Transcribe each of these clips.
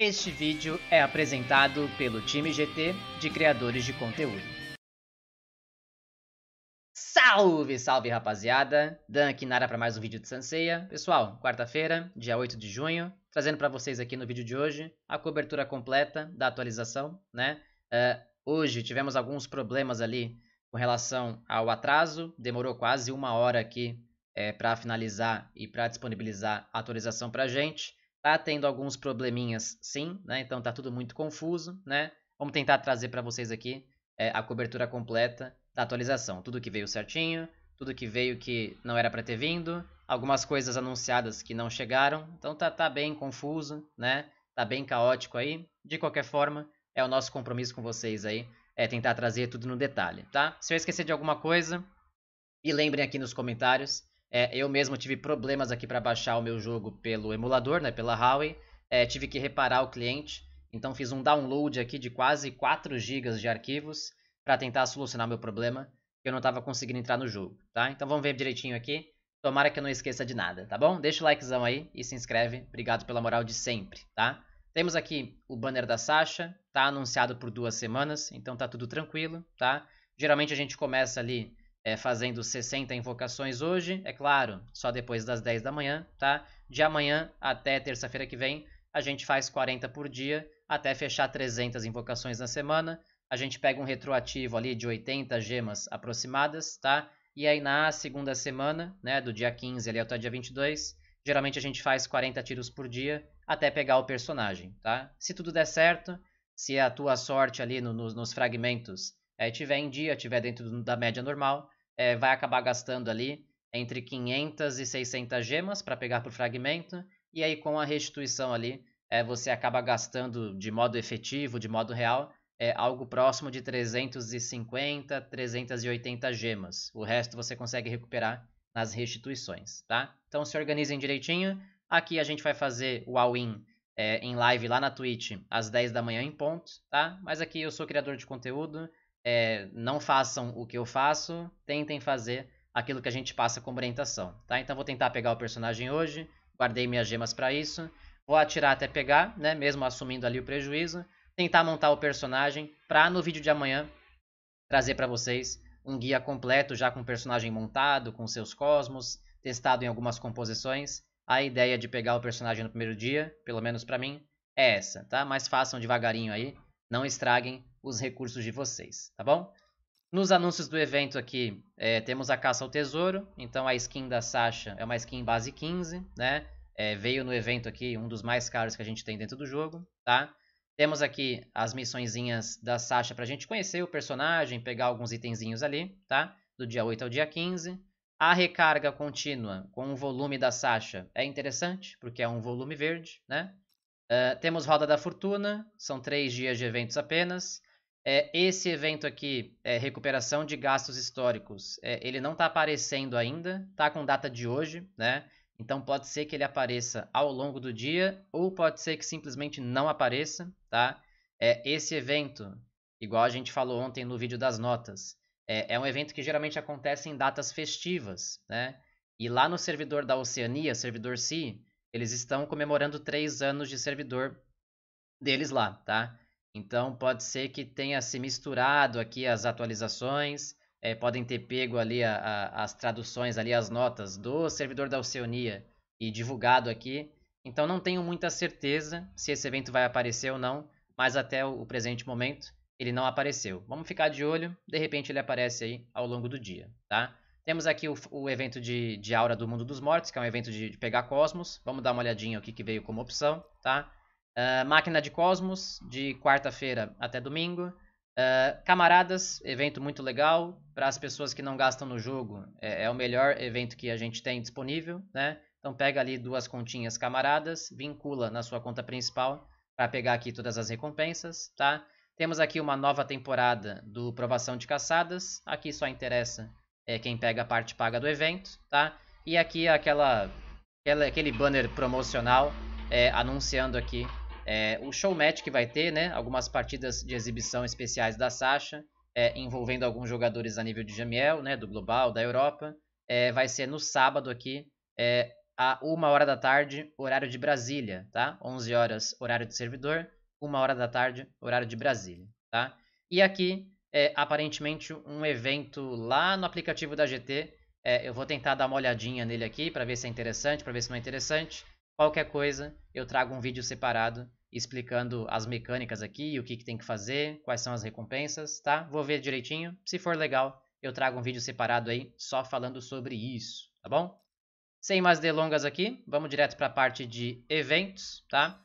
Este vídeo é apresentado pelo time GT de criadores de conteúdo. Salve, salve rapaziada! Dan aqui na área para mais um vídeo de Sanseia. Pessoal, quarta-feira, dia 8 de junho, trazendo para vocês aqui no vídeo de hoje a cobertura completa da atualização, né? Uh, hoje tivemos alguns problemas ali com relação ao atraso, demorou quase uma hora aqui é, eh, para finalizar e para disponibilizar a atualização para gente. Tá tendo alguns probleminhas, sim, né? Então tá tudo muito confuso, né? Vamos tentar trazer para vocês aqui é, a cobertura completa da atualização. Tudo que veio certinho, tudo que veio que não era para ter vindo, algumas coisas anunciadas que não chegaram. Então tá, tá bem confuso, né? Tá bem caótico aí. De qualquer forma, é o nosso compromisso com vocês aí, é tentar trazer tudo no detalhe, tá? Se eu esquecer de alguma coisa, e lembrem aqui nos comentários, é, eu mesmo tive problemas aqui para baixar o meu jogo pelo emulador, né, pela Huawei. É, tive que reparar o cliente, então fiz um download aqui de quase 4 GB de arquivos para tentar solucionar meu problema, que eu não estava conseguindo entrar no jogo, tá? Então vamos ver direitinho aqui. Tomara que eu não esqueça de nada, tá bom? Deixa o likezão aí e se inscreve. Obrigado pela moral de sempre, tá? Temos aqui o banner da Sasha, tá anunciado por duas semanas, então tá tudo tranquilo, tá? Geralmente a gente começa ali é, fazendo 60 invocações hoje, é claro, só depois das 10 da manhã, tá? De amanhã até terça-feira que vem, a gente faz 40 por dia, até fechar 300 invocações na semana. A gente pega um retroativo ali de 80 gemas aproximadas, tá? E aí na segunda semana, né, do dia 15 ali até o dia 22, geralmente a gente faz 40 tiros por dia até pegar o personagem, tá? Se tudo der certo, se a tua sorte ali no, no, nos fragmentos é, tiver em dia, tiver dentro da média normal, é, vai acabar gastando ali entre 500 e 600 gemas para pegar por fragmento, e aí com a restituição ali, é, você acaba gastando de modo efetivo, de modo real, é, algo próximo de 350, 380 gemas. O resto você consegue recuperar nas restituições, tá? Então se organizem direitinho. Aqui a gente vai fazer o all-in é, em live lá na Twitch às 10 da manhã em ponto, tá? Mas aqui eu sou criador de conteúdo, é, não façam o que eu faço, tentem fazer aquilo que a gente passa como orientação, tá? Então vou tentar pegar o personagem hoje, guardei minhas gemas para isso, vou atirar até pegar, né? Mesmo assumindo ali o prejuízo, tentar montar o personagem para no vídeo de amanhã trazer para vocês um guia completo já com o personagem montado, com seus cosmos, testado em algumas composições. A ideia de pegar o personagem no primeiro dia, pelo menos para mim, é essa, tá? Mas façam devagarinho aí não estraguem os recursos de vocês, tá bom? Nos anúncios do evento aqui, é, temos a caça ao tesouro, então a skin da Sasha é uma skin base 15, né? É, veio no evento aqui, um dos mais caros que a gente tem dentro do jogo, tá? Temos aqui as missõezinhas da Sasha pra gente conhecer o personagem, pegar alguns itenzinhos ali, tá? Do dia 8 ao dia 15. A recarga contínua com o volume da Sasha é interessante, porque é um volume verde, né? Uh, temos Roda da Fortuna, são três dias de eventos apenas. É, esse evento aqui, é, recuperação de gastos históricos, é, ele não está aparecendo ainda, está com data de hoje, né? Então pode ser que ele apareça ao longo do dia ou pode ser que simplesmente não apareça, tá? É, esse evento, igual a gente falou ontem no vídeo das notas, é, é um evento que geralmente acontece em datas festivas, né? E lá no servidor da Oceania, servidor C, eles estão comemorando três anos de servidor deles lá, tá? Então pode ser que tenha se misturado aqui as atualizações, é, podem ter pego ali a, a, as traduções ali, as notas do servidor da Oceania e divulgado aqui. Então não tenho muita certeza se esse evento vai aparecer ou não, mas até o, o presente momento ele não apareceu. Vamos ficar de olho, de repente ele aparece aí ao longo do dia, tá? Temos aqui o, o evento de, de, Aura do Mundo dos Mortos, que é um evento de, de pegar Cosmos. Vamos dar uma olhadinha o que veio como opção, tá? Uh, máquina de Cosmos, de quarta-feira até domingo. Uh, camaradas, evento muito legal. Para as pessoas que não gastam no jogo, é, é, o melhor evento que a gente tem disponível, né? Então pega ali duas continhas camaradas, vincula na sua conta principal para pegar aqui todas as recompensas, tá? Temos aqui uma nova temporada do Provação de Caçadas. Aqui só interessa é quem pega a parte paga do evento, tá? E aqui aquela, aquela aquele banner promocional é, anunciando aqui é, o showmatch que vai ter, né? Algumas partidas de exibição especiais da Sasha, é, envolvendo alguns jogadores a nível de Jamiel, né? Do global, da Europa. É, vai ser no sábado aqui, é, a uma hora da tarde, horário de Brasília, tá? 11 horas, horário de servidor, uma hora da tarde, horário de Brasília, tá? E aqui é, aparentemente um evento lá no aplicativo da GT. É, eu vou tentar dar uma olhadinha nele aqui para ver se é interessante, para ver se não é interessante. Qualquer coisa, eu trago um vídeo separado explicando as mecânicas aqui, o que, que tem que fazer, quais são as recompensas, tá? Vou ver direitinho. Se for legal, eu trago um vídeo separado aí só falando sobre isso, tá bom? Sem mais delongas aqui, vamos direto para a parte de eventos, tá?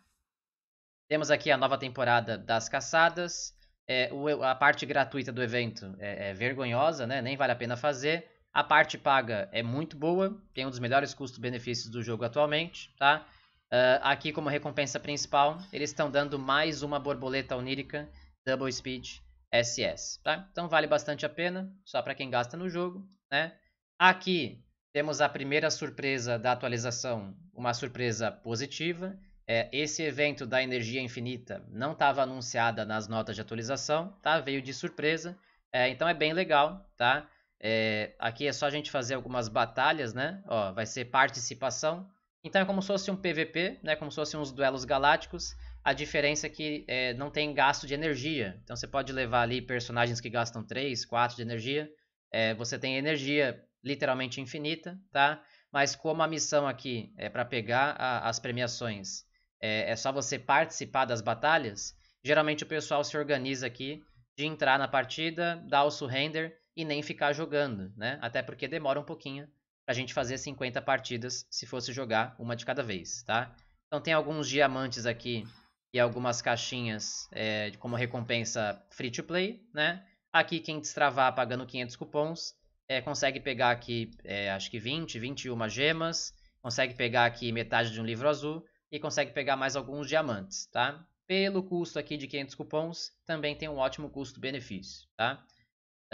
Temos aqui a nova temporada das caçadas é, a parte gratuita do evento é, é, vergonhosa, né? Nem vale a pena fazer. A parte paga é muito boa, tem um dos melhores custos-benefícios do jogo atualmente, tá? Uh, aqui como recompensa principal, eles estão dando mais uma borboleta onírica Double Speed SS, tá? Então vale bastante a pena, só para quem gasta no jogo, né? Aqui temos a primeira surpresa da atualização, uma surpresa positiva, é, esse evento da energia infinita não estava anunciada nas notas de atualização, tá? Veio de surpresa. É, então é bem legal, tá? É, aqui é só a gente fazer algumas batalhas, né? Ó, vai ser participação. Então é como se fosse um PVP, né? Como se fossem uns duelos galácticos. A diferença é que é, não tem gasto de energia. Então você pode levar ali personagens que gastam 3, 4 de energia. É, você tem energia literalmente infinita, tá? Mas como a missão aqui é para pegar a, as premiações é, é só você participar das batalhas, geralmente o pessoal se organiza aqui de entrar na partida, dar o surrender e nem ficar jogando, né? Até porque demora um pouquinho pra gente fazer 50 partidas se fosse jogar uma de cada vez, tá? Então tem alguns diamantes aqui e algumas caixinhas é, como recompensa free to play, né? Aqui quem destravar pagando 500 cupons é, consegue pegar aqui, é, acho que 20, 21 gemas, consegue pegar aqui metade de um livro azul e consegue pegar mais alguns diamantes, tá? Pelo custo aqui de 500 cupons, também tem um ótimo custo-benefício, tá?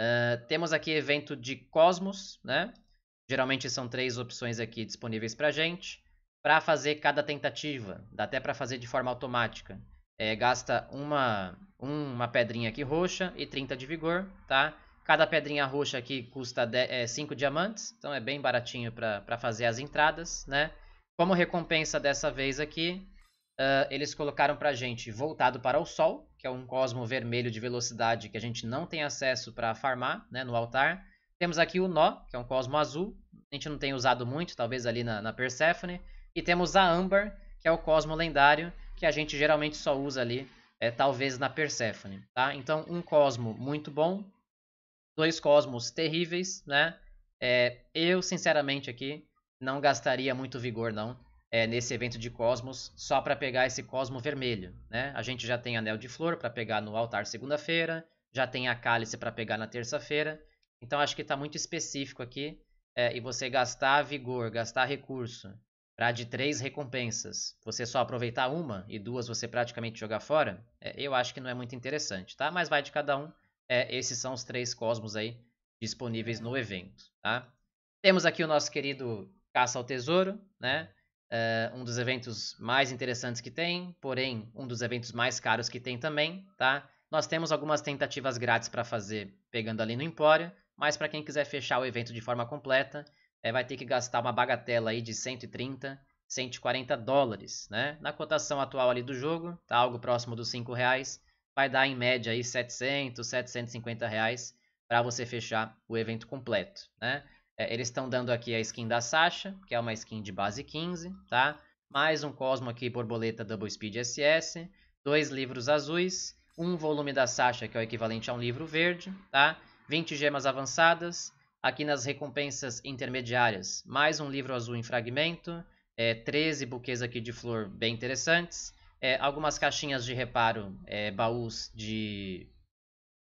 Uh, temos aqui evento de Cosmos, né? Geralmente são três opções aqui disponíveis para gente. Para fazer cada tentativa, dá até para fazer de forma automática. É, gasta uma, uma pedrinha aqui roxa e 30 de vigor, tá? Cada pedrinha roxa aqui custa 5 é, diamantes, então é bem baratinho para fazer as entradas, né? Como recompensa dessa vez aqui, uh, eles colocaram para gente voltado para o Sol, que é um cosmo vermelho de velocidade que a gente não tem acesso para farmar né, no altar. Temos aqui o Nó, que é um cosmo azul, a gente não tem usado muito, talvez ali na, na Persephone. E temos a Amber, que é o cosmo lendário, que a gente geralmente só usa ali, é, talvez na Persephone. Tá? Então, um cosmo muito bom, dois cosmos terríveis, né? É, eu, sinceramente, aqui, não gastaria muito vigor, não, é, nesse evento de Cosmos, só para pegar esse Cosmo vermelho. Né? A gente já tem Anel de Flor para pegar no altar segunda-feira, já tem a Cálice para pegar na terça-feira. Então acho que está muito específico aqui. É, e você gastar vigor, gastar recurso para de três recompensas, você só aproveitar uma e duas você praticamente jogar fora, é, eu acho que não é muito interessante, tá? Mas vai de cada um. É, esses são os três cosmos aí disponíveis no evento, tá? Temos aqui o nosso querido Caça ao Tesouro, né? Uh, um dos eventos mais interessantes que tem, porém um dos eventos mais caros que tem também, tá? Nós temos algumas tentativas grátis para fazer pegando ali no Empório, mas para quem quiser fechar o evento de forma completa, é, vai ter que gastar uma bagatela aí de 130, 140 dólares, né? Na cotação atual ali do jogo, tá algo próximo dos 5 reais, vai dar em média aí 700, 750 reais para você fechar o evento completo, né? É, eles estão dando aqui a skin da Sasha, que é uma skin de base 15, tá? Mais um Cosmo aqui, borboleta Double Speed SS. Dois livros azuis. Um volume da Sasha, que é o equivalente a um livro verde, tá? 20 gemas avançadas. Aqui nas recompensas intermediárias, mais um livro azul em fragmento. É, 13 buquês aqui de flor bem interessantes. É, algumas caixinhas de reparo, é, baús de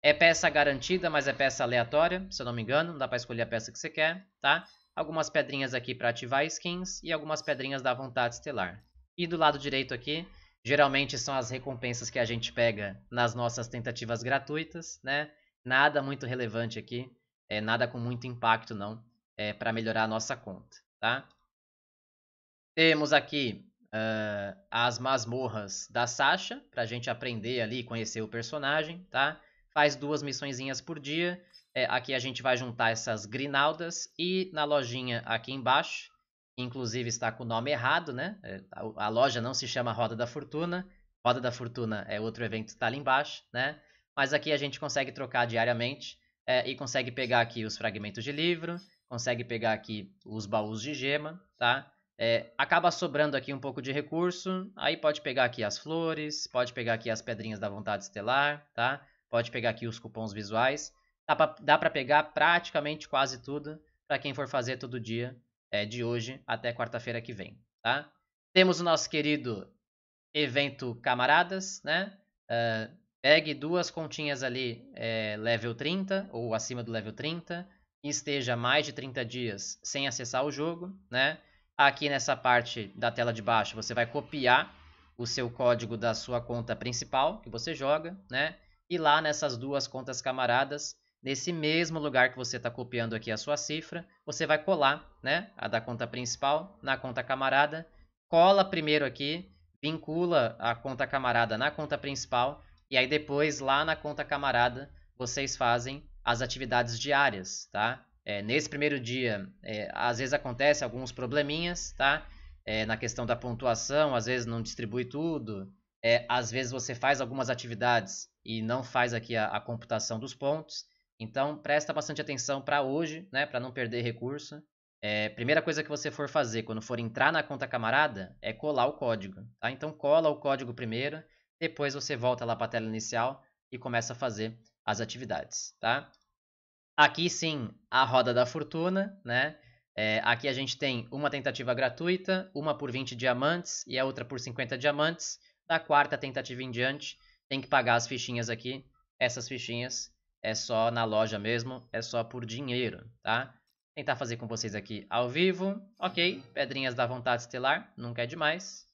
é peça garantida, mas é peça aleatória, se eu não me engano. Não dá para escolher a peça que você quer, tá? Algumas pedrinhas aqui para ativar skins e algumas pedrinhas da vontade estelar. E do lado direito aqui, geralmente são as recompensas que a gente pega nas nossas tentativas gratuitas, né? Nada muito relevante aqui, é, nada com muito impacto não, é, para melhorar a nossa conta, tá? Temos aqui uh, as masmorras da Sasha, para a gente aprender ali e conhecer o personagem, tá? faz duas missõezinhas por dia. É, aqui a gente vai juntar essas grinaldas e na lojinha aqui embaixo, inclusive está com o nome errado, né? É, a, a loja não se chama Roda da Fortuna. Roda da Fortuna é outro evento que está ali embaixo, né? Mas aqui a gente consegue trocar diariamente é, e consegue pegar aqui os fragmentos de livro, consegue pegar aqui os baús de gema, tá? É, acaba sobrando aqui um pouco de recurso, aí pode pegar aqui as flores, pode pegar aqui as pedrinhas da vontade estelar, tá? Pode pegar aqui os cupons visuais. Dá para pegar praticamente quase tudo para quem for fazer todo dia, é, de hoje até quarta-feira que vem, tá? Temos o nosso querido evento Camaradas, né? Uh, pegue duas continhas ali é, level 30 ou acima do level 30 e esteja mais de 30 dias sem acessar o jogo, né? Aqui nessa parte da tela de baixo você vai copiar o seu código da sua conta principal que você joga, né? e lá nessas duas contas camaradas, nesse mesmo lugar que você está copiando aqui a sua cifra, você vai colar né, a da conta principal na conta camarada, cola primeiro aqui, vincula a conta camarada na conta principal e aí depois lá na conta camarada vocês fazem as atividades diárias, tá? É, nesse primeiro dia, é, às vezes acontece alguns probleminhas, tá? É, na questão da pontuação, às vezes não distribui tudo, é, às vezes você faz algumas atividades e não faz aqui a, a computação dos pontos. Então, presta bastante atenção para hoje, né, para não perder recurso. É, primeira coisa que você for fazer quando for entrar na conta camarada é colar o código. Tá? Então, cola o código primeiro, depois você volta lá para a tela inicial e começa a fazer as atividades. Tá? Aqui sim, a roda da fortuna. Né? É, aqui a gente tem uma tentativa gratuita, uma por 20 diamantes e a outra por 50 diamantes. Da quarta tentativa em diante, tem que pagar as fichinhas aqui. Essas fichinhas é só na loja mesmo, é só por dinheiro, tá? Tentar fazer com vocês aqui ao vivo. Ok, pedrinhas da vontade estelar, nunca é demais.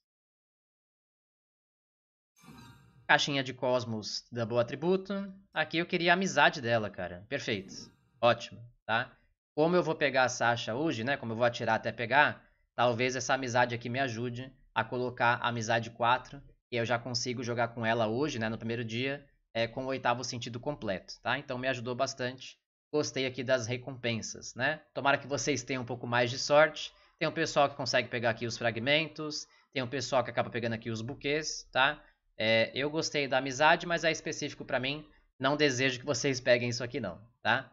Caixinha de Cosmos da Boa Atributo. Aqui eu queria a amizade dela, cara. Perfeito. Ótimo, tá? Como eu vou pegar a Sasha hoje, né? Como eu vou atirar até pegar, talvez essa amizade aqui me ajude a colocar a amizade 4 e eu já consigo jogar com ela hoje, né, no primeiro dia, é, com o oitavo sentido completo, tá? Então me ajudou bastante. Gostei aqui das recompensas, né? Tomara que vocês tenham um pouco mais de sorte. Tem um pessoal que consegue pegar aqui os fragmentos, tem um pessoal que acaba pegando aqui os buquês, tá? É, eu gostei da amizade, mas é específico para mim. Não desejo que vocês peguem isso aqui não, tá?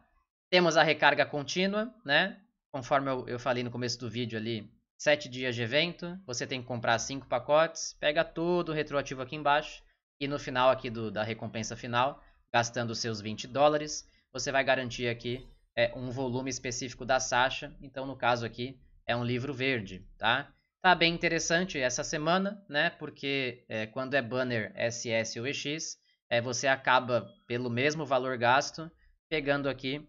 Temos a recarga contínua, né? Conforme eu, eu falei no começo do vídeo ali, sete dias de evento, você tem que comprar cinco pacotes, pega todo o retroativo aqui embaixo e no final aqui do, da recompensa final, gastando os seus 20 dólares, você vai garantir aqui é, um volume específico da Sasha, então no caso aqui é um livro verde, tá? Tá bem interessante essa semana, né? Porque é, quando é banner SS ou EX, é, você acaba pelo mesmo valor gasto pegando aqui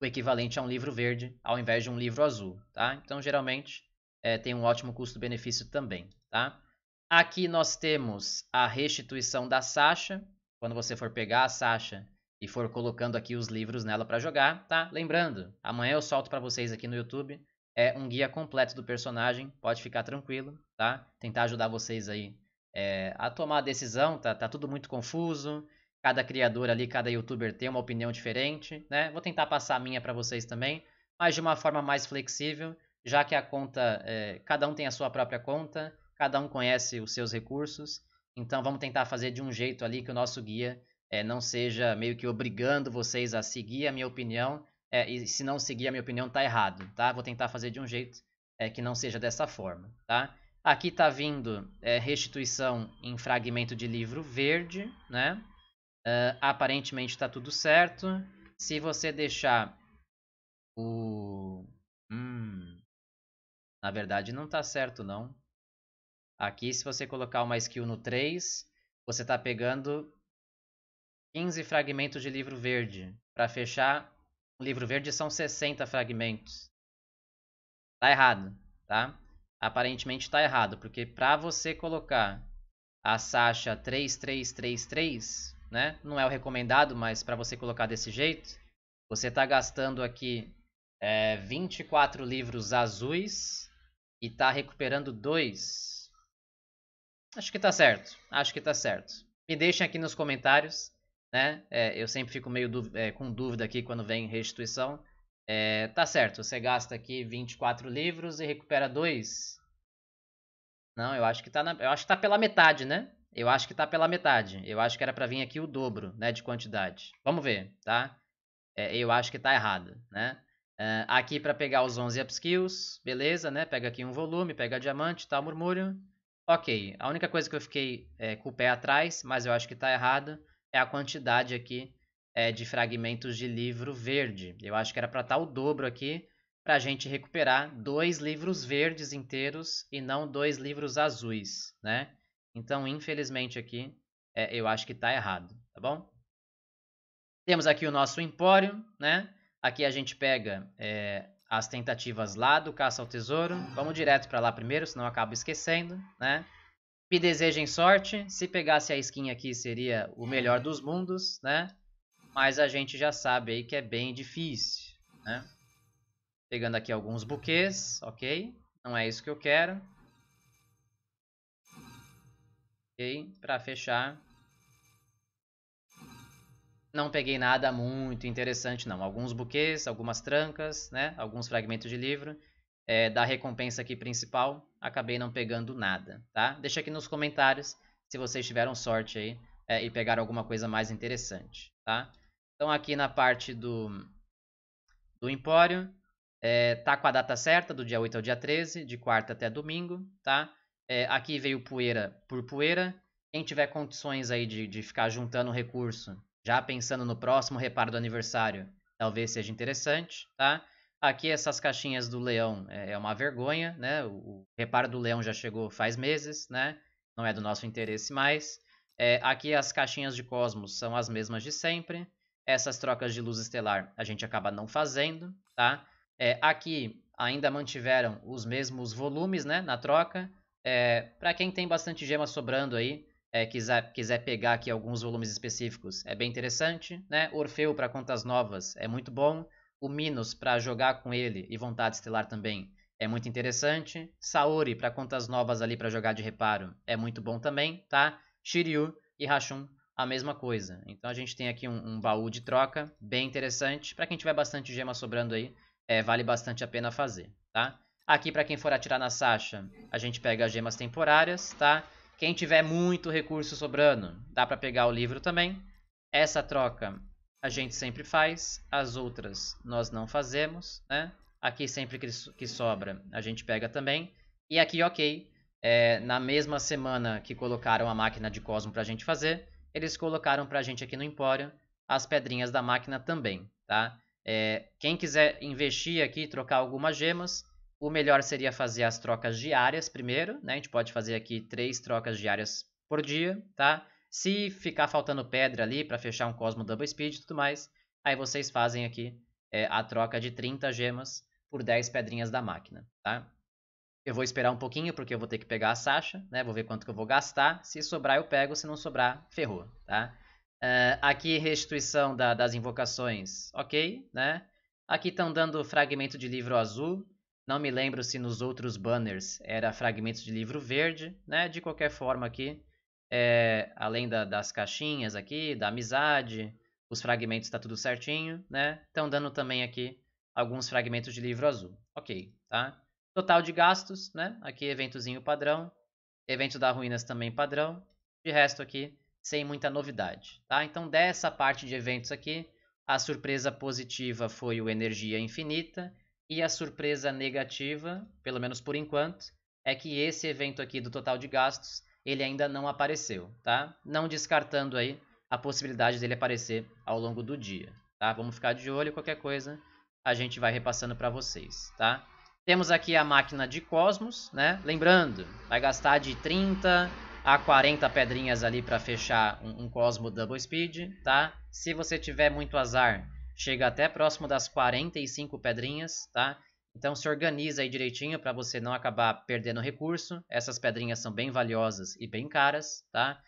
o equivalente a um livro verde ao invés de um livro azul, tá? Então geralmente é, tem um ótimo custo-benefício também, tá? Aqui nós temos a restituição da Sasha, quando você for pegar a Sasha e for colocando aqui os livros nela para jogar, tá? Lembrando, amanhã eu solto para vocês aqui no YouTube é um guia completo do personagem, pode ficar tranquilo, tá? Tentar ajudar vocês aí é, a tomar a decisão, tá, tá tudo muito confuso, cada criador ali, cada youtuber tem uma opinião diferente, né? Vou tentar passar a minha para vocês também, mas de uma forma mais flexível já que a conta, é, cada um tem a sua própria conta, cada um conhece os seus recursos, então vamos tentar fazer de um jeito ali que o nosso guia é, não seja meio que obrigando vocês a seguir a minha opinião, é, e se não seguir a minha opinião tá errado, tá? Vou tentar fazer de um jeito que não seja dessa forma, tá? Aqui tá vindo restituição em fragmento de livro verde, né? Uh, aparentemente está tudo certo. Se você deixar o... Hum, na verdade, não tá certo, não. Aqui, se você colocar uma skill no 3, você tá pegando 15 fragmentos de livro verde. Para fechar, o livro verde são 60 fragmentos. Tá errado, tá? Aparentemente tá errado, porque para você colocar a Sasha 3333, né? Não é o recomendado, mas para você colocar desse jeito, você tá gastando aqui é, 24 livros azuis e tá recuperando dois. Acho que tá certo. Acho que tá certo. Me deixem aqui nos comentários. Né? É, eu sempre fico meio é, com dúvida aqui quando vem restituição. É, tá certo, você gasta aqui 24 livros e recupera dois. Não, eu acho que tá na, eu acho que tá pela metade, né? Eu acho que tá pela metade. Eu acho que era para vir aqui o dobro, né, de quantidade. Vamos ver, tá? É, eu acho que tá errado, né? Uh, aqui para pegar os 11 upskills, beleza, né? Pega aqui um volume, pega diamante, tá, murmúrio. Ok, a única coisa que eu fiquei é, com o pé atrás, mas eu acho que está errado, é a quantidade aqui é, de fragmentos de livro verde. Eu acho que era para estar tá o dobro aqui, para a gente recuperar dois livros verdes inteiros e não dois livros azuis, né? Então, infelizmente aqui, é, eu acho que está errado, tá bom? Temos aqui o nosso empório, né? Aqui a gente pega é, as tentativas lá do Caça ao Tesouro. Vamos direto para lá primeiro, senão eu acabo esquecendo, né? Me desejem sorte. Se pegasse a skin aqui, seria o melhor dos mundos, né? Mas a gente já sabe aí que é bem difícil, né? Pegando aqui alguns buquês, ok? Não é isso que eu quero. Ok, para fechar, não peguei nada muito interessante, não. Alguns buquês, algumas trancas, né? Alguns fragmentos de livro. É, da recompensa aqui principal, acabei não pegando nada, tá? Deixa aqui nos comentários se vocês tiveram sorte aí é, e pegaram alguma coisa mais interessante, tá? Então aqui na parte do, do Empório, é, tá com a data certa, do dia 8 ao dia 13, de quarta até domingo, tá? É, aqui veio poeira por poeira. Quem tiver condições aí de, de ficar juntando recurso já pensando no próximo reparo do aniversário, talvez seja interessante, tá? Aqui essas caixinhas do leão é, é uma vergonha, né? O, reparo do leão já chegou faz meses, né? Não é do nosso interesse mais. É, aqui as caixinhas de Cosmos são as mesmas de sempre. Essas trocas de luz estelar a gente acaba não fazendo, tá? É, aqui ainda mantiveram os mesmos volumes, né? Na troca. É, para quem tem bastante gema sobrando aí, é, quiser, quiser pegar aqui alguns volumes específicos, é bem interessante. Né? Orfeu para contas novas é muito bom. O Minos para jogar com ele e Vontade Estelar também é muito interessante. Saori para contas novas ali para jogar de reparo é muito bom também, tá? Shiryu e Rachun a mesma coisa. Então a gente tem aqui um, um baú de troca bem interessante. Para quem tiver bastante gema sobrando aí, é, vale bastante a pena fazer, tá? Aqui para quem for atirar na Sasha, a gente pega as gemas temporárias, tá? Quem tiver muito recurso sobrando, dá para pegar o livro também. Essa troca a gente sempre faz, as outras nós não fazemos, né? Aqui sempre que sobra a gente pega também. E aqui, ok, é, na mesma semana que colocaram a máquina de Cosmo para a gente fazer, eles colocaram para a gente aqui no Empório as pedrinhas da máquina também, tá? É, quem quiser investir aqui, trocar algumas gemas, o melhor seria fazer as trocas diárias primeiro, né? A gente pode fazer aqui três trocas diárias por dia, tá? Se ficar faltando pedra ali para fechar um Cosmo Double Speed e tudo mais, aí vocês fazem aqui é, a troca de 30 gemas por 10 pedrinhas da máquina, tá? Eu vou esperar um pouquinho porque eu vou ter que pegar a Sasha, né? Vou ver quanto que eu vou gastar. Se sobrar eu pego, se não sobrar, ferrou, tá? Uh, aqui restituição da, das invocações, ok, né? Aqui estão dando fragmento de livro azul, não me lembro se nos outros banners era fragmentos de livro verde, né? De qualquer forma aqui, é, além da, das caixinhas aqui, da amizade, os fragmentos está tudo certinho, né? Estão dando também aqui alguns fragmentos de livro azul. Ok, tá? Total de gastos, né? Aqui eventozinho padrão, evento da ruínas também padrão. De resto aqui, sem muita novidade, tá? Então dessa parte de eventos aqui, a surpresa positiva foi o Energia Infinita, e a surpresa negativa, pelo menos por enquanto, é que esse evento aqui do total de gastos, ele ainda não apareceu, tá? Não descartando aí a possibilidade dele aparecer ao longo do dia, tá? Vamos ficar de olho, qualquer coisa a gente vai repassando para vocês, tá? Temos aqui a máquina de Cosmos, né? Lembrando, vai gastar de 30 a 40 pedrinhas ali para fechar um, um Cosmo Double Speed, tá? Se você tiver muito azar chega até próximo das 45 pedrinhas, tá? Então se organiza aí direitinho para você não acabar perdendo recurso. Essas pedrinhas são bem valiosas e bem caras, tá?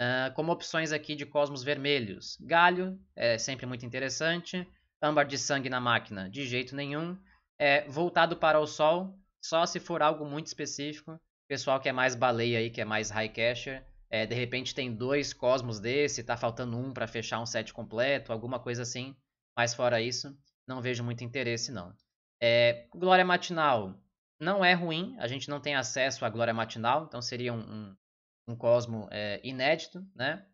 Uh, como opções aqui de cosmos vermelhos, galho é sempre muito interessante. Âmbar de sangue na máquina, de jeito nenhum. É, voltado para o sol, só se for algo muito específico. Pessoal que é mais baleia aí, que é mais high casher, é, de repente tem dois cosmos desse, tá faltando um para fechar um set completo, alguma coisa assim. Mas fora isso, não vejo muito interesse, não. É, Glória Matinal não é ruim, a gente não tem acesso à Glória Matinal, então seria um, um, um cosmo é, inédito, né?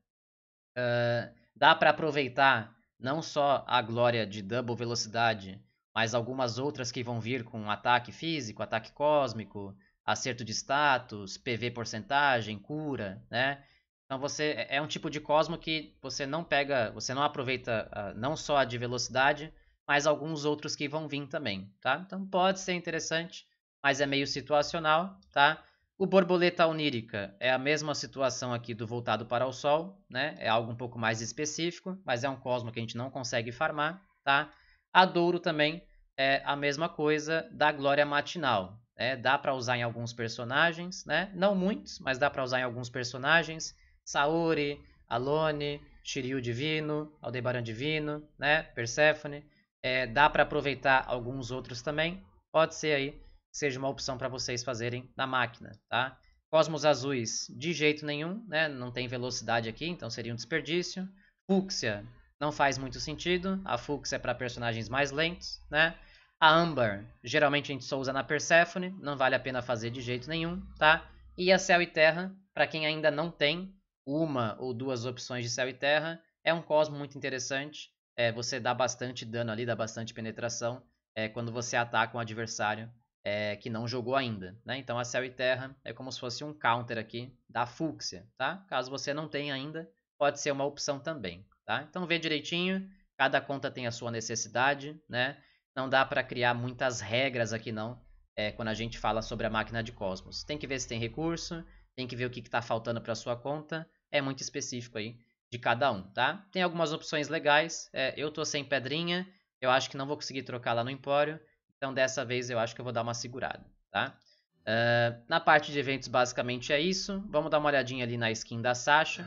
Uh, dá para aproveitar não só a Glória de double velocidade, mas algumas outras que vão vir com ataque físico, ataque cósmico, acerto de status, PV porcentagem, cura, né? Então você é, é um tipo de cosmo que você não pega, você não aproveita uh, não só a de velocidade, mas alguns outros que vão vir também, tá? Então pode ser interessante, mas é meio situacional, tá? O borboleta onírica é a mesma situação aqui do voltado para o sol, né? É algo um pouco mais específico, mas é um cosmo que a gente não consegue farmar, tá? A Douro também é a mesma coisa da Glória Matinal, né? Dá para usar em alguns personagens, né? Não muitos, mas dá para usar em alguns personagens. Saori, Alone, Shiryu Divino, Aldebaran Divino, né? Persephone. É, dá para aproveitar alguns outros também. Pode ser aí seja uma opção para vocês fazerem na máquina, tá? Cosmos azuis, de jeito nenhum, né? Não tem velocidade aqui, então seria um desperdício. Fúcsia, não faz muito sentido. A fúcsia é para personagens mais lentos, né? A Amber, geralmente a gente só usa na Persephone, não vale a pena fazer de jeito nenhum, tá? E a céu e terra, para quem ainda não tem, uma ou duas opções de céu e terra, é um cosmo muito interessante. É, você dá bastante dano ali, dá bastante penetração é, quando você ataca um adversário é, que não jogou ainda. Né? Então a céu e terra é como se fosse um counter aqui da fúcsia. Tá? Caso você não tenha ainda, pode ser uma opção também. Tá? Então vê direitinho, cada conta tem a sua necessidade. Né? Não dá para criar muitas regras aqui não, é, quando a gente fala sobre a máquina de cosmos. Tem que ver se tem recurso, tem que ver o que está faltando para sua conta. É muito específico aí de cada um, tá? Tem algumas opções legais. É, eu tô sem pedrinha, eu acho que não vou conseguir trocar lá no Empório, então dessa vez eu acho que eu vou dar uma segurada, tá? Uh, na parte de eventos basicamente é isso. Vamos dar uma olhadinha ali na skin da Sasha.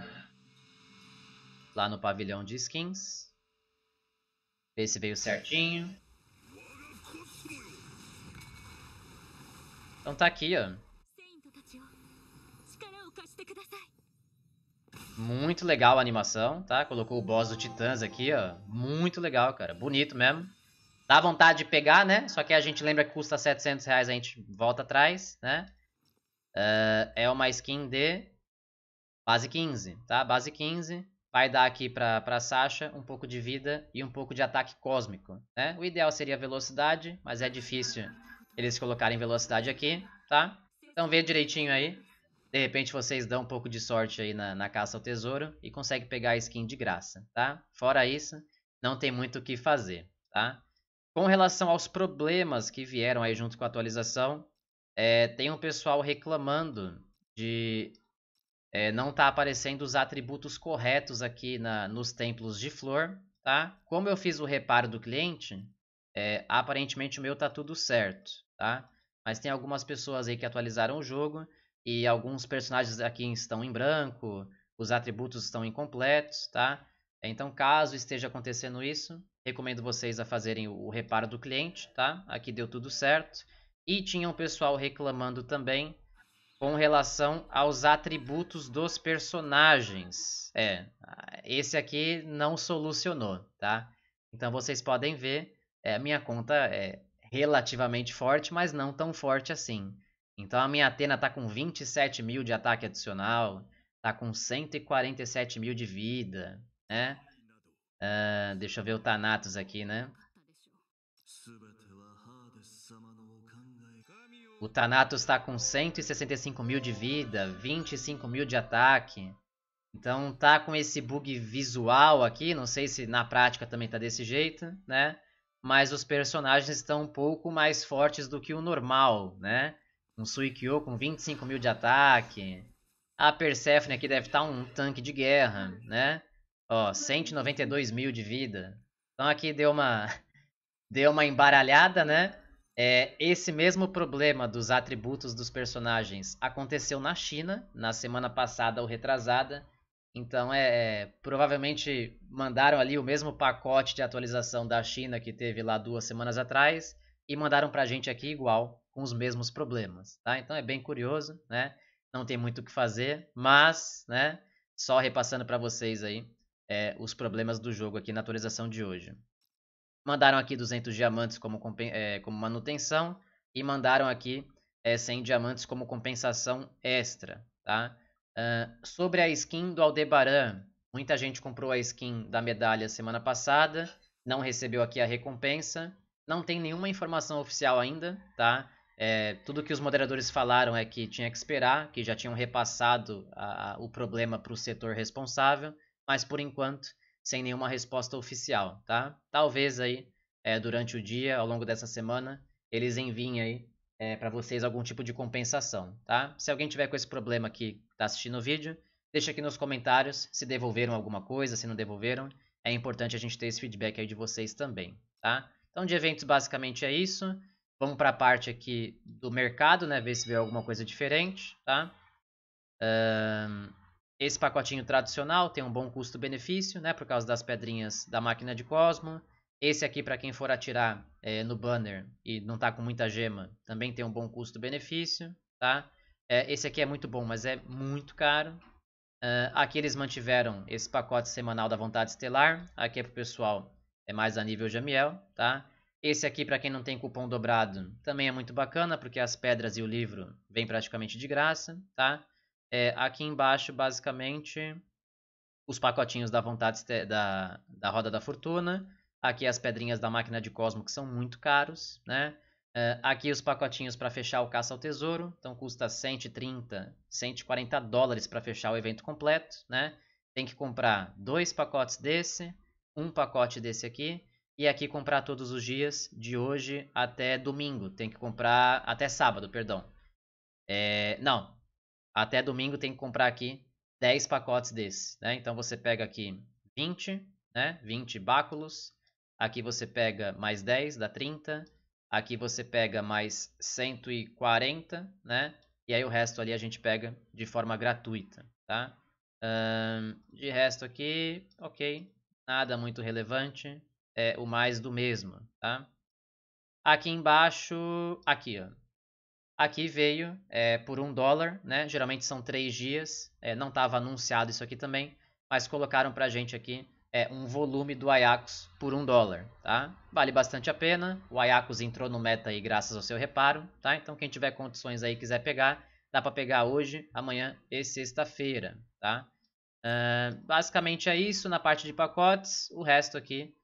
Lá no pavilhão de skins. Ver se veio certinho. Então tá aqui, ó. Muito legal a animação, tá? Colocou o boss do Titãs aqui, ó. Muito legal, cara. Bonito mesmo. Dá vontade de pegar, né? Só que a gente lembra que custa 700 reais, a gente volta atrás, né? Uh, é uma skin de base 15, tá? Base 15 vai dar aqui pra, pra Sasha um pouco de vida e um pouco de ataque cósmico, né? O ideal seria velocidade, mas é difícil eles colocarem velocidade aqui, tá? Então vê direitinho aí de repente vocês dão um pouco de sorte aí na, na caça ao tesouro e conseguem pegar a skin de graça, tá? Fora isso, não tem muito o que fazer, tá? Com relação aos problemas que vieram aí junto com a atualização, é, tem um pessoal reclamando de é, não tá aparecendo os atributos corretos aqui na, nos templos de flor, tá? Como eu fiz o reparo do cliente, é, aparentemente o meu tá tudo certo, tá? Mas tem algumas pessoas aí que atualizaram o jogo e alguns personagens aqui estão em branco, os atributos estão incompletos, tá? Então, caso esteja acontecendo isso, recomendo vocês a fazerem o reparo do cliente, tá? Aqui deu tudo certo. E tinha um pessoal reclamando também com relação aos atributos dos personagens. É, esse aqui não solucionou, tá? Então vocês podem ver, é, minha conta é relativamente forte, mas não tão forte assim. Então a minha Atena tá com 27 mil de ataque adicional, tá com 147 mil de vida, né? Uh, deixa eu ver o Thanatos aqui, né? O Thanatos tá com 165 mil de vida, 25 mil de ataque. Então tá com esse bug visual aqui, não sei se na prática também tá desse jeito, né? Mas os personagens estão um pouco mais fortes do que o normal, né? Um Suikyo com 25 mil de ataque. A Persephone aqui deve estar tá um tanque de guerra, né? Ó, 192 mil de vida. Então aqui deu uma, deu uma embaralhada, né? É, esse mesmo problema dos atributos dos personagens aconteceu na China, na semana passada ou retrasada. Então, é, é, provavelmente mandaram ali o mesmo pacote de atualização da China que teve lá duas semanas atrás e mandaram pra gente aqui igual com os mesmos problemas, tá? Então é bem curioso, né? Não tem muito o que fazer, mas, né? Só repassando para vocês aí é, os problemas do jogo aqui na atualização de hoje. Mandaram aqui 200 diamantes como, é, como manutenção e mandaram aqui é, 100 diamantes como compensação extra, tá? Uh, sobre a skin do Aldebaran, muita gente comprou a skin da medalha semana passada, não recebeu aqui a recompensa, não tem nenhuma informação oficial ainda, tá? É, tudo que os moderadores falaram é que tinha que esperar, que já tinham repassado a, a, o problema para o setor responsável, mas por enquanto sem nenhuma resposta oficial, tá? Talvez aí é, durante o dia, ao longo dessa semana, eles enviem aí é, para vocês algum tipo de compensação, tá? Se alguém tiver com esse problema aqui, tá assistindo o vídeo, deixa aqui nos comentários se devolveram alguma coisa, se não devolveram. É importante a gente ter esse feedback aí de vocês também, tá? Então de eventos basicamente é isso. Vamos para a parte aqui do mercado, né? Ver se vê alguma coisa diferente, tá? Um, esse pacotinho tradicional tem um bom custo-benefício, né? Por causa das pedrinhas da máquina de Cosmo. Esse aqui, para quem for atirar é, no banner e não tá com muita gema, também tem um bom custo-benefício, tá? É, esse aqui é muito bom, mas é muito caro. Uh, aqui eles mantiveram esse pacote semanal da Vontade Estelar. Aqui é pro pessoal, é mais a nível Jamiel, tá? Esse aqui, para quem não tem cupom dobrado, também é muito bacana, porque as pedras e o livro vêm praticamente de graça, tá? É, aqui embaixo, basicamente, os pacotinhos da vontade da, da Roda da Fortuna. Aqui as pedrinhas da máquina de Cosmo, que são muito caros, né? É, aqui os pacotinhos para fechar o Caça ao Tesouro. Então custa 130, 140 dólares para fechar o evento completo, né? Tem que comprar dois pacotes desse, um pacote desse aqui e aqui comprar todos os dias, de hoje até domingo. Tem que comprar até sábado, perdão. É, não, até domingo tem que comprar aqui 10 pacotes desses. Né? Então você pega aqui 20, né? 20 báculos. Aqui você pega mais 10, dá 30. Aqui você pega mais 140, né? E aí o resto ali a gente pega de forma gratuita, tá? de resto aqui, ok. Nada muito relevante é, o mais do mesmo, tá? Aqui embaixo, aqui, ó. Aqui veio é, por um dólar, né? Geralmente são três dias. É, não estava anunciado isso aqui também, mas colocaram para gente aqui é, um volume do Ajax por um dólar, tá? Vale bastante a pena. O Ajax entrou no meta aí graças ao seu reparo, tá? Então quem tiver condições aí quiser pegar, dá para pegar hoje, amanhã e sexta-feira, tá? Uh, basicamente é isso na parte de pacotes. O resto aqui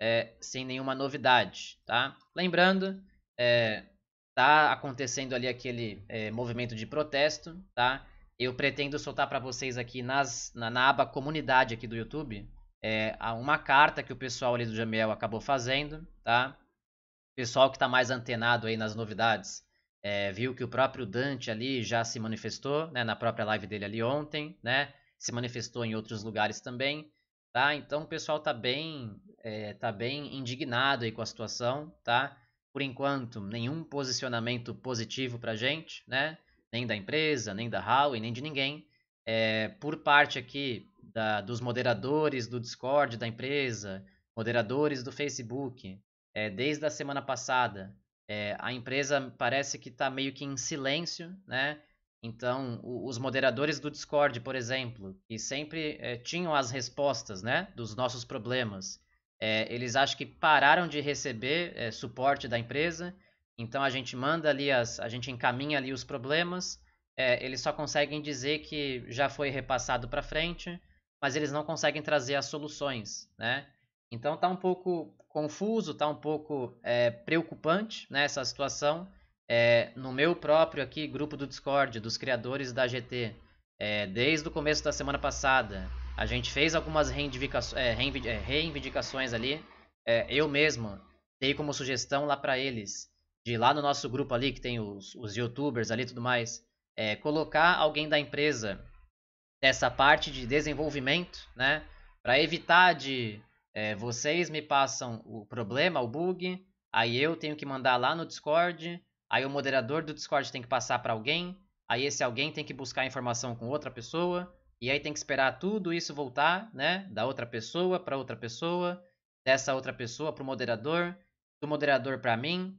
é, sem nenhuma novidade, tá? Lembrando, é, tá acontecendo ali aquele é, movimento de protesto, tá? Eu pretendo soltar para vocês aqui nas, na, na, aba comunidade aqui do YouTube é, uma carta que o pessoal ali do Jamiel acabou fazendo, tá? O pessoal que está mais antenado aí nas novidades é, viu que o próprio Dante ali já se manifestou, né? Na própria live dele ali ontem, né? Se manifestou em outros lugares também, tá? Então o pessoal tá bem está eh, bem indignado aí com a situação, tá? Por enquanto, nenhum posicionamento positivo para gente, né? Nem da empresa, nem da Huawei, nem de ninguém. É, por parte aqui da, dos moderadores do Discord da empresa, moderadores do Facebook, é, desde a semana passada, a empresa parece que está meio que em silêncio, né? Então, os moderadores do Discord, por exemplo, que sempre é, tinham as respostas né, dos nossos problemas, é, eles acham que pararam de receber é, suporte da empresa, então a gente manda ali, as, a gente encaminha ali os problemas, é, eles só conseguem dizer que já foi repassado para frente, mas eles não conseguem trazer as soluções, né? Então tá um pouco confuso, tá um pouco é, preocupante né, essa situação. É, no meu próprio aqui grupo do Discord, dos criadores da GT, é, desde o começo da semana passada, a gente fez algumas reivindicações, é, é, reivindicações ali. É, eu mesmo dei como sugestão lá para eles, de lá no nosso grupo ali, que tem os, os youtubers ali e tudo mais, é, colocar alguém da empresa dessa parte de desenvolvimento, né? Para evitar de é, vocês me passam o problema, o bug, aí eu tenho que mandar lá no Discord, aí o moderador do Discord tem que passar para alguém, aí esse alguém tem que buscar informação com outra pessoa, e aí tem que esperar tudo isso voltar, né? Da outra pessoa para outra pessoa, dessa outra pessoa para o moderador, do moderador para mim,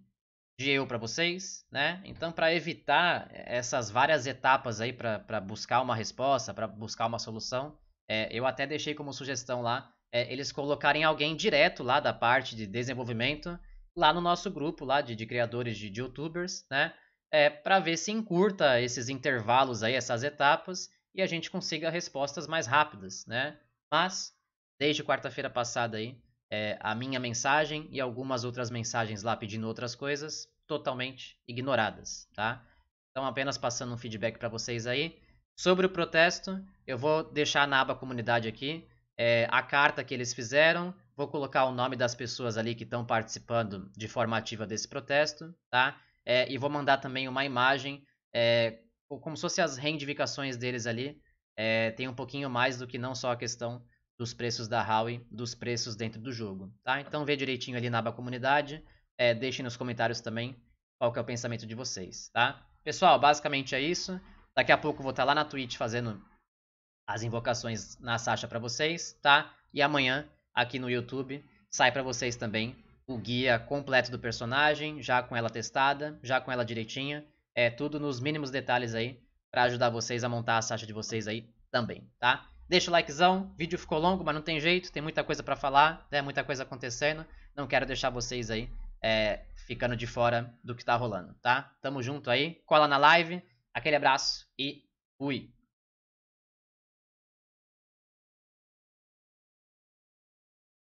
de eu para vocês, né? Então, para evitar essas várias etapas aí para buscar uma resposta, para buscar uma solução, é, eu até deixei como sugestão lá é, eles colocarem alguém direto lá da parte de desenvolvimento lá no nosso grupo lá de, de criadores de, de YouTubers, né? É, para ver se encurta esses intervalos aí, essas etapas e a gente consiga respostas mais rápidas, né? Mas, desde quarta-feira passada aí, é, a minha mensagem e algumas outras mensagens lá pedindo outras coisas, totalmente ignoradas, tá? Então, apenas passando um feedback para vocês aí. Sobre o protesto, eu vou deixar na aba comunidade aqui é, a carta que eles fizeram, vou colocar o nome das pessoas ali que estão participando de forma ativa desse protesto, tá? É, e vou mandar também uma imagem é, como se fossem as reivindicações deles ali, é, tem um pouquinho mais do que não só a questão dos preços da Huawei, dos preços dentro do jogo, tá? Então vê direitinho ali na aba comunidade, é, eh, deixem nos comentários também qual que é o pensamento de vocês, tá? Pessoal, basicamente é isso. Daqui a pouco vou estar tá lá na Twitch fazendo as invocações na Sasha para vocês, tá? E amanhã aqui no YouTube sai para vocês também o guia completo do personagem, já com ela testada, já com ela direitinha, é tudo nos mínimos detalhes aí para ajudar vocês a montar a taxa de vocês aí também, tá? Deixa o likezão, o vídeo ficou longo, mas não tem jeito, tem muita coisa para falar, né? muita coisa acontecendo. Não quero deixar vocês aí é, ficando de fora do que tá rolando, tá? Tamo junto aí, cola na live, aquele abraço e fui!